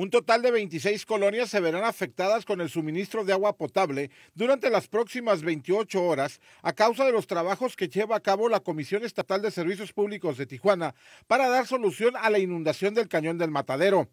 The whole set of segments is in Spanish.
Un total de 26 colonias se verán afectadas con el suministro de agua potable durante las próximas 28 horas a causa de los trabajos que lleva a cabo la Comisión Estatal de Servicios Públicos de Tijuana para dar solución a la inundación del cañón del Matadero.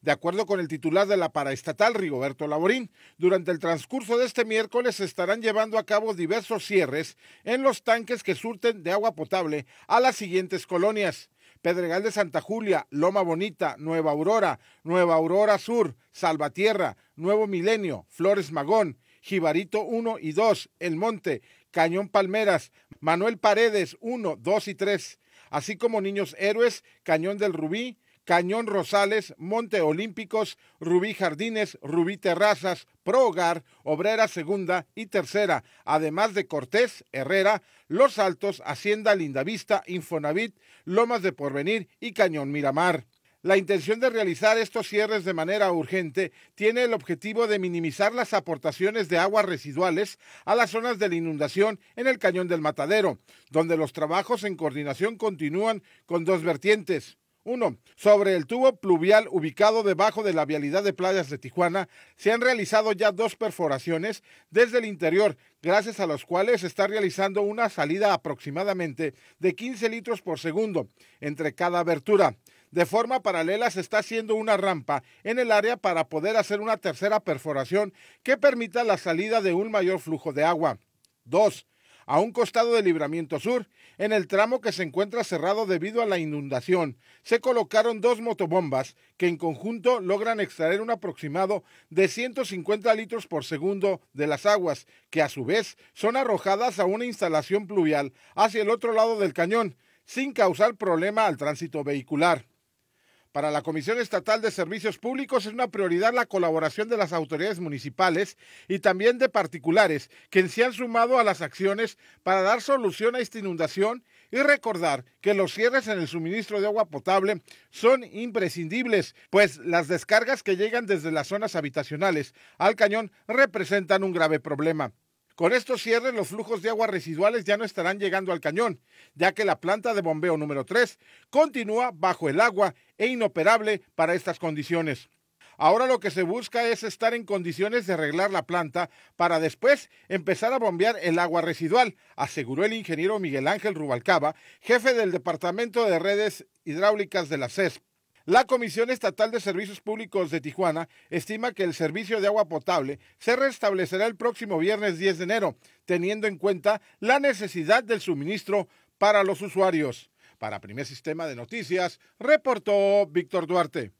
De acuerdo con el titular de la paraestatal, Rigoberto Laborín, durante el transcurso de este miércoles estarán llevando a cabo diversos cierres en los tanques que surten de agua potable a las siguientes colonias. Pedregal de Santa Julia, Loma Bonita, Nueva Aurora, Nueva Aurora Sur, Salvatierra, Nuevo Milenio, Flores Magón, Jibarito 1 y 2, El Monte, Cañón Palmeras, Manuel Paredes 1, 2 y 3, así como Niños Héroes, Cañón del Rubí, Cañón Rosales, Monte Olímpicos, Rubí Jardines, Rubí Terrazas, Pro Hogar, Obrera Segunda y Tercera, además de Cortés, Herrera, Los Altos, Hacienda Lindavista, Infonavit, Lomas de Porvenir y Cañón Miramar. La intención de realizar estos cierres de manera urgente tiene el objetivo de minimizar las aportaciones de aguas residuales a las zonas de la inundación en el Cañón del Matadero, donde los trabajos en coordinación continúan con dos vertientes 1. Sobre el tubo pluvial ubicado debajo de la vialidad de playas de Tijuana, se han realizado ya dos perforaciones desde el interior, gracias a las cuales se está realizando una salida aproximadamente de 15 litros por segundo entre cada abertura. De forma paralela se está haciendo una rampa en el área para poder hacer una tercera perforación que permita la salida de un mayor flujo de agua. 2 a un costado de Libramiento Sur, en el tramo que se encuentra cerrado debido a la inundación. Se colocaron dos motobombas que en conjunto logran extraer un aproximado de 150 litros por segundo de las aguas, que a su vez son arrojadas a una instalación pluvial hacia el otro lado del cañón, sin causar problema al tránsito vehicular. Para la Comisión Estatal de Servicios Públicos es una prioridad la colaboración de las autoridades municipales y también de particulares, quienes se han sumado a las acciones para dar solución a esta inundación y recordar que los cierres en el suministro de agua potable son imprescindibles, pues las descargas que llegan desde las zonas habitacionales al cañón representan un grave problema. Con estos cierres, los flujos de agua residuales ya no estarán llegando al cañón, ya que la planta de bombeo número 3 continúa bajo el agua e inoperable para estas condiciones. Ahora lo que se busca es estar en condiciones de arreglar la planta para después empezar a bombear el agua residual, aseguró el ingeniero Miguel Ángel Rubalcaba, jefe del Departamento de Redes Hidráulicas de la CESP. La Comisión Estatal de Servicios Públicos de Tijuana estima que el servicio de agua potable se restablecerá el próximo viernes 10 de enero, teniendo en cuenta la necesidad del suministro para los usuarios. Para Primer Sistema de Noticias, reportó Víctor Duarte.